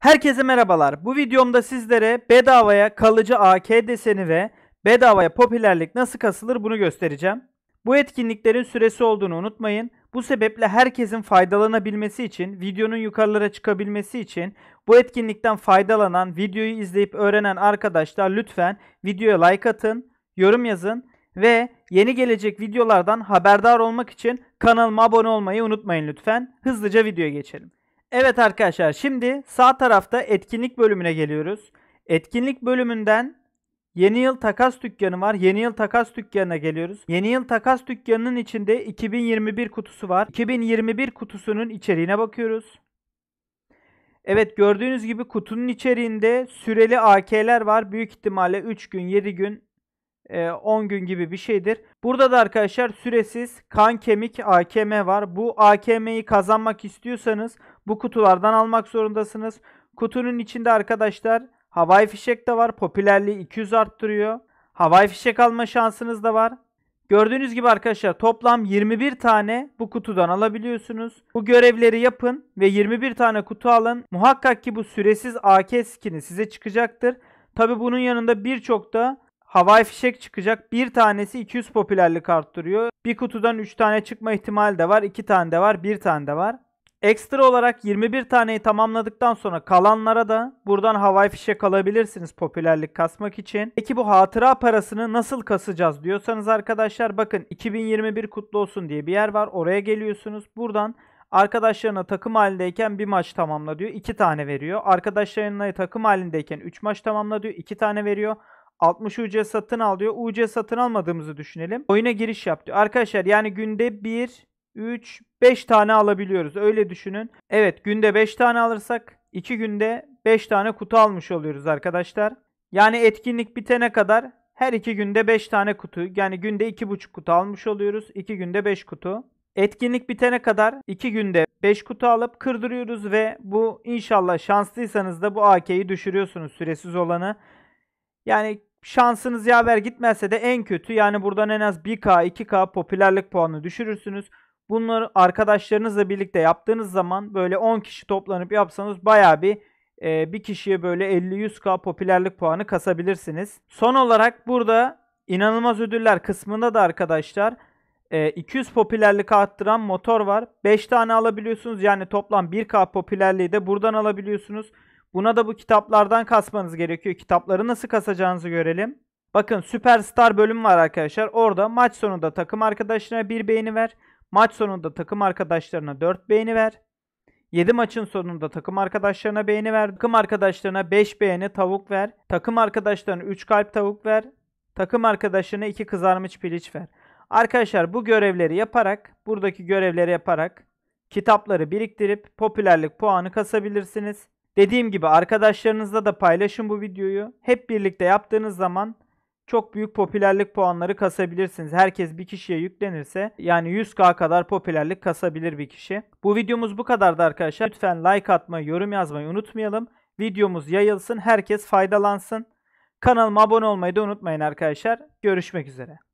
Herkese merhabalar. Bu videomda sizlere bedavaya kalıcı AK deseni ve bedavaya popülerlik nasıl kasılır bunu göstereceğim. Bu etkinliklerin süresi olduğunu unutmayın. Bu sebeple herkesin faydalanabilmesi için, videonun yukarılara çıkabilmesi için bu etkinlikten faydalanan, videoyu izleyip öğrenen arkadaşlar lütfen videoya like atın, yorum yazın ve yeni gelecek videolardan haberdar olmak için kanalıma abone olmayı unutmayın lütfen. Hızlıca videoya geçelim. Evet arkadaşlar şimdi sağ tarafta etkinlik bölümüne geliyoruz. Etkinlik bölümünden Yeni yıl takas dükkanı var. Yeni yıl takas dükkanına geliyoruz. Yeni yıl takas dükkanının içinde 2021 kutusu var. 2021 kutusunun içeriğine bakıyoruz. Evet gördüğünüz gibi kutunun içeriğinde süreli AK'ler var. Büyük ihtimalle 3 gün, 7 gün, 10 e, gün gibi bir şeydir. Burada da arkadaşlar süresiz kan kemik AKM var. Bu AKM'yi kazanmak istiyorsanız bu kutulardan almak zorundasınız. Kutunun içinde arkadaşlar havai fişek de var. Popülerliği 200 arttırıyor. Havai fişek alma şansınız da var. Gördüğünüz gibi arkadaşlar toplam 21 tane bu kutudan alabiliyorsunuz. Bu görevleri yapın ve 21 tane kutu alın. Muhakkak ki bu süresiz AK skini size çıkacaktır. Tabi bunun yanında birçok da havai fişek çıkacak. Bir tanesi 200 popülerlik arttırıyor. Bir kutudan 3 tane çıkma ihtimali de var. 2 tane de var. 1 tane de var. Ekstra olarak 21 taneyi tamamladıktan sonra kalanlara da buradan havai fişe kalabilirsiniz popülerlik kasmak için. Peki bu hatıra parasını nasıl kasacağız diyorsanız arkadaşlar bakın 2021 kutlu olsun diye bir yer var. Oraya geliyorsunuz. Buradan arkadaşlarına takım halindeyken bir maç tamamla diyor. 2 tane veriyor. Arkadaşlarına takım halindeyken 3 maç tamamla diyor. 2 tane veriyor. 60 UC satın al diyor. UC satın almadığımızı düşünelim. Oyuna giriş yap diyor. Arkadaşlar yani günde bir 3, 5 tane alabiliyoruz. Öyle düşünün. Evet günde 5 tane alırsak 2 günde 5 tane kutu almış oluyoruz arkadaşlar. Yani etkinlik bitene kadar her 2 günde 5 tane kutu yani günde 2,5 kutu almış oluyoruz. 2 günde 5 kutu. Etkinlik bitene kadar 2 günde 5 kutu alıp kırdırıyoruz ve bu inşallah şanslıysanız da bu AK'yi düşürüyorsunuz süresiz olanı. Yani şansınız yaver gitmezse de en kötü yani buradan en az 1K 2K popülerlik puanı düşürürsünüz. Bunları arkadaşlarınızla birlikte yaptığınız zaman böyle 10 kişi toplanıp yapsanız baya bir e, bir kişiye böyle 50-100k popülerlik puanı kasabilirsiniz. Son olarak burada inanılmaz ödüller kısmında da arkadaşlar e, 200 popülerlik arttıran motor var. 5 tane alabiliyorsunuz. Yani toplam 1K popülerliği de buradan alabiliyorsunuz. Buna da bu kitaplardan kasmanız gerekiyor. Kitapları nasıl kasacağınızı görelim. Bakın Süperstar bölüm var arkadaşlar. Orada maç sonunda takım arkadaşlarına bir beğeni ver. Maç sonunda takım arkadaşlarına 4 beğeni ver. 7 maçın sonunda takım arkadaşlarına beğeni ver. Takım arkadaşlarına 5 beğeni tavuk ver. Takım arkadaşlarına 3 kalp tavuk ver. Takım arkadaşına 2 kızarmış piliç ver. Arkadaşlar bu görevleri yaparak, buradaki görevleri yaparak kitapları biriktirip popülerlik puanı kasabilirsiniz. Dediğim gibi arkadaşlarınızla da paylaşın bu videoyu. Hep birlikte yaptığınız zaman çok büyük popülerlik puanları kasabilirsiniz. Herkes bir kişiye yüklenirse yani 100k kadar popülerlik kasabilir bir kişi. Bu videomuz bu kadardı arkadaşlar. Lütfen like atmayı, yorum yazmayı unutmayalım. Videomuz yayılsın, herkes faydalansın. Kanalıma abone olmayı da unutmayın arkadaşlar. Görüşmek üzere.